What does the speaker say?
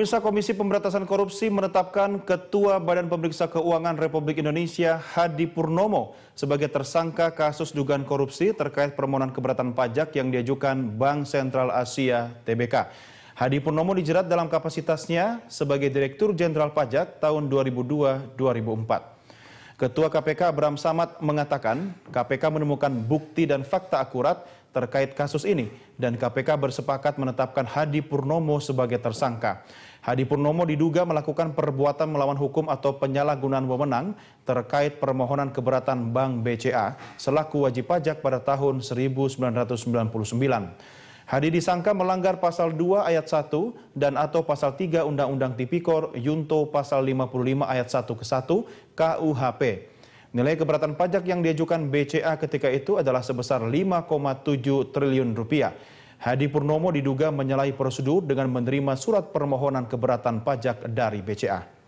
Pemirsa Komisi Pemberantasan Korupsi menetapkan Ketua Badan Pemeriksa Keuangan Republik Indonesia Hadi Purnomo sebagai tersangka kasus dugaan korupsi terkait permohonan keberatan pajak yang diajukan Bank Sentral Asia TBK. Hadi Purnomo dijerat dalam kapasitasnya sebagai Direktur Jenderal Pajak tahun 2002-2004. Ketua KPK Bram Samad mengatakan KPK menemukan bukti dan fakta akurat terkait kasus ini dan KPK bersepakat menetapkan Hadi Purnomo sebagai tersangka. Hadi Purnomo diduga melakukan perbuatan melawan hukum atau penyalahgunaan wewenang terkait permohonan keberatan Bank BCA selaku wajib pajak pada tahun 1999. Hadi disangka melanggar pasal 2 ayat 1 dan atau pasal 3 Undang-Undang Tipikor Yunto pasal 55 ayat 1 ke 1 KUHP. Nilai keberatan pajak yang diajukan BCA ketika itu adalah sebesar 5,7 triliun rupiah. Hadi Purnomo diduga menyalahi prosedur dengan menerima surat permohonan keberatan pajak dari BCA.